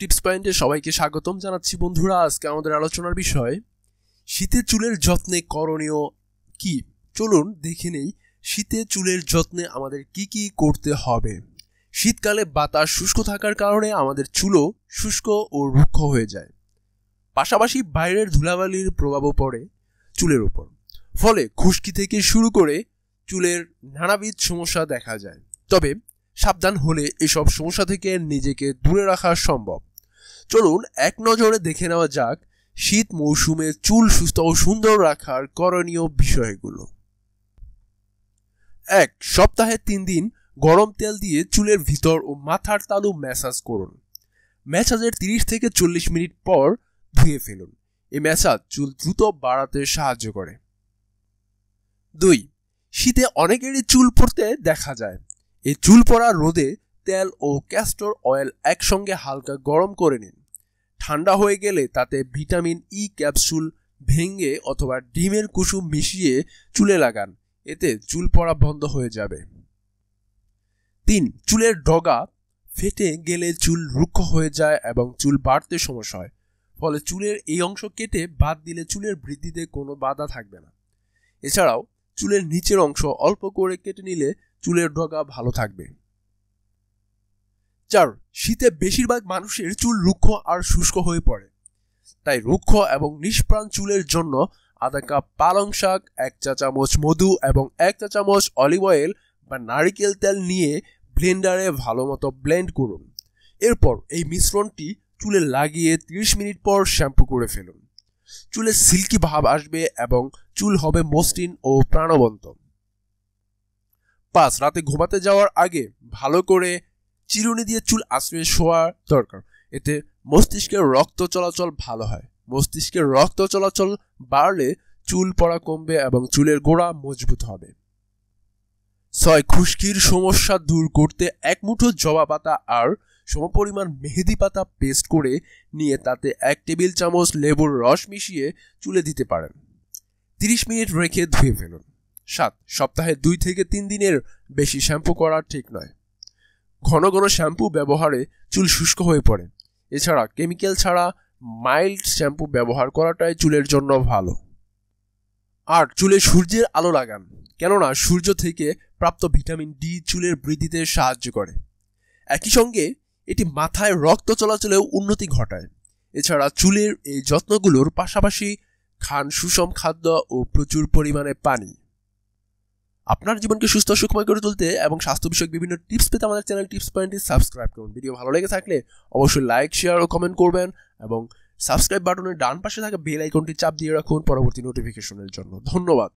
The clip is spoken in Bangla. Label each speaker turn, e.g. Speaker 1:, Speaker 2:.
Speaker 1: টিপস পয়েন্টে সবাইকে স্বাগতম জানাচ্ছি বন্ধুরা আজকে আমাদের আলোচনার বিষয় শীতে চুলের যত্নে করণীয় কি চলুন দেখে নেই শীতে চুলের যত্নে আমাদের কি কি করতে হবে শীতকালে বাতাস শুষ্ক থাকার কারণে আমাদের চুলও শুষ্ক ও রুক্ষ হয়ে যায় পাশাপাশি বাইরের ধুলাবালির প্রভাবও পড়ে চুলের উপর ফলে খুশকি থেকে শুরু করে চুলের নানাবিধ সমস্যা দেখা যায় তবে সাবধান হলে এসব সমস্যা থেকে নিজেকে দূরে রাখা সম্ভব চলুন এক নজরে দেখে নেওয়া যাক শীত মৌসুমে চুল সুস্থ ও সুন্দর রাখার করণীয় বিষয়গুলো এক সপ্তাহে তিন দিন গরম তেল দিয়ে চুলের ভিতর ও মাথার তালু ম্যাসাজ করুন ম্যাসাজের তিরিশ থেকে চল্লিশ মিনিট পর ধুয়ে ফেলুন এই ম্যাসাজ চুল দ্রুত বাড়াতে সাহায্য করে দুই শীতে অনেকেরই চুল পড়তে দেখা যায় এই চুল পড়া রোদে তেল ও ক্যাস্টর অয়েল একসঙ্গে হালকা গরম করে নিন ঠান্ডা হয়ে গেলে তাতে ভিটামিন ই e ক্যাপসুল ভেঙে অথবা ডিমের কুসুম মিশিয়ে চুলে লাগান এতে চুল পড়া বন্ধ হয়ে যাবে তিন চুলের ডগা ফেটে গেলে চুল রুক্ষ হয়ে যায় এবং চুল বাড়তে সমস্যা হয় ফলে চুলের এই অংশ কেটে বাদ দিলে চুলের বৃদ্ধিতে কোনো বাধা থাকবে না এছাড়াও চুলের নিচের অংশ অল্প করে কেটে নিলে চুলের ডগা ভালো থাকবে চার শীতে বেশিরভাগ মানুষের চুল রুক্ষ আর শুষ্ক হয়ে পড়ে তাই রুক্ষ এবং নিষ্প্রাণ চুলের জন্য আধা কাপ পালং শাক এক চা চামচ মধু এবং এক চা চামচ অলিভ অয়েল বা নারিকেল তেল নিয়ে ব্লেন্ডারে ভালো মতো ব্লেন্ড করুন এরপর এই মিশ্রণটি চুলে লাগিয়ে 30 মিনিট পর শ্যাম্পু করে ফেলুন চুলে সিল্কি ভাব আসবে এবং চুল হবে মসৃণ ও প্রাণবন্ত পাঁচ রাতে ঘুমাতে যাওয়ার আগে ভালো করে চিরুনি দিয়ে চুল আশ্রয়ে শোয়া দরকার এতে মস্তিষ্কের রক্ত চলাচল ভালো হয় মস্তিষ্কের রক্ত চলাচল বাড়লে চুল পড়া কমবে এবং চুলের গোড়া মজবুত হবে ছয় খুশকির সমস্যা দূর করতে এক মুঠো জবা পাতা আর সমপরিমাণ মেহেদি পাতা পেস্ট করে নিয়ে তাতে এক টেবিল চামচ লেবুর রস মিশিয়ে চুলে দিতে পারেন তিরিশ মিনিট রেখে ধুয়ে ফেলুন সাত সপ্তাহে দুই থেকে তিন দিনের বেশি শ্যাম্পু করা ঠিক নয় ঘন ঘন শ্যাম্পু ব্যবহারে চুল শুষ্ক হয়ে পড়ে এছাড়া কেমিক্যাল ছাড়া মাইল্ড শ্যাম্পু ব্যবহার করাটাই চুলের জন্য ভালো আর চুলে সূর্যের আলো লাগান কেননা সূর্য থেকে প্রাপ্ত ভিটামিন ডি চুলের বৃদ্ধিতে সাহায্য করে একই সঙ্গে এটি মাথায় রক্ত চলাচলেও উন্নতি ঘটায় এছাড়া চুলের এই যত্নগুলোর পাশাপাশি খান সুষম খাদ্য ও প্রচুর পরিমাণে পানি আপনার জীবনকে সুস্থ সুখময় করে তুলতে এবং স্বাস্থ্য বিষয়ক বিভিন্ন টিপস পেতে আমাদের চ্যানেল টিপস পয়েন্টে সাবস্ক্রাইব করুন ভিডিও ভালো লেগে থাকলে অবশ্যই লাইক শেয়ার ও কমেন্ট করবেন এবং সাবস্ক্রাইব বাটনের ডান পাশে থাকা বেল আইকনটি চাপ দিয়ে রাখুন পরবর্তী নোটিফিকেশনের জন্য ধন্যবাদ